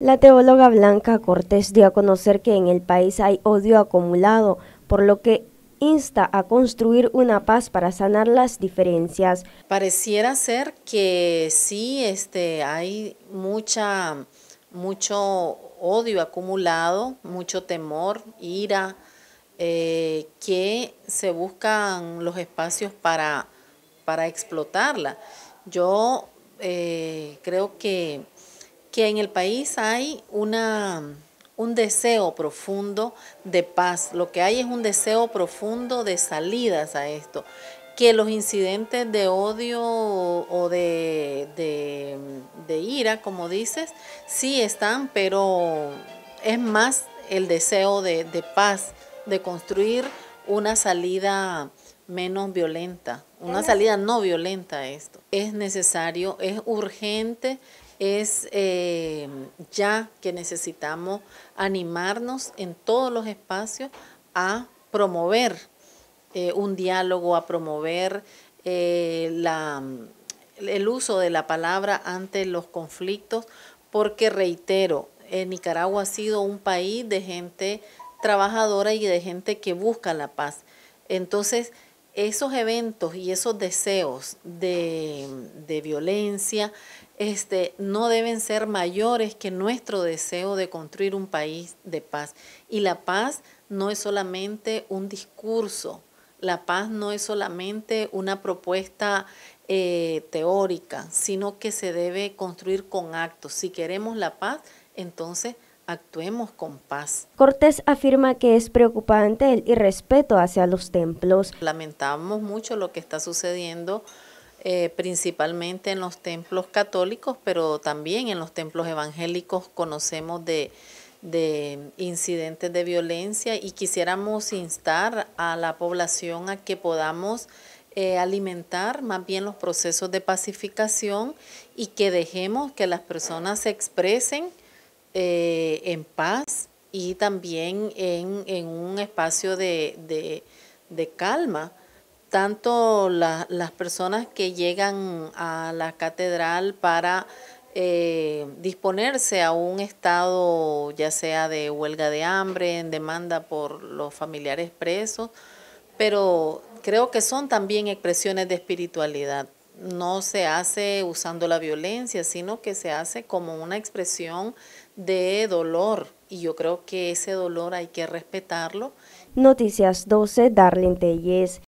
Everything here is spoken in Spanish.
La teóloga Blanca Cortés dio a conocer que en el país hay odio acumulado, por lo que insta a construir una paz para sanar las diferencias. Pareciera ser que sí este, hay mucha, mucho odio acumulado, mucho temor, ira, eh, que se buscan los espacios para, para explotarla. Yo eh, creo que que en el país hay una, un deseo profundo de paz, lo que hay es un deseo profundo de salidas a esto, que los incidentes de odio o de, ira, como dices, sí están, pero es más el deseo de, de paz, de construir una salida menos violenta, una salida no violenta a esto. Es necesario, es urgente es eh, ya que necesitamos animarnos en todos los espacios a promover eh, un diálogo, a promover eh, la, el uso de la palabra ante los conflictos, porque reitero, Nicaragua ha sido un país de gente trabajadora y de gente que busca la paz. Entonces, esos eventos y esos deseos de, de violencia, este, no deben ser mayores que nuestro deseo de construir un país de paz. Y la paz no es solamente un discurso, la paz no es solamente una propuesta eh, teórica, sino que se debe construir con actos. Si queremos la paz, entonces actuemos con paz. Cortés afirma que es preocupante el irrespeto hacia los templos. Lamentamos mucho lo que está sucediendo eh, principalmente en los templos católicos, pero también en los templos evangélicos conocemos de, de incidentes de violencia y quisiéramos instar a la población a que podamos eh, alimentar más bien los procesos de pacificación y que dejemos que las personas se expresen eh, en paz y también en, un espacio de, de calma tanto las personas que llegan a la catedral para eh, disponerse a un estado ya sea de huelga de hambre, en demanda por los familiares presos, pero creo que son también expresiones de espiritualidad. No se hace usando la violencia, sino que se hace como una expresión de dolor. Y yo creo que ese dolor hay que respetarlo. Noticias 12, Darlene Telles.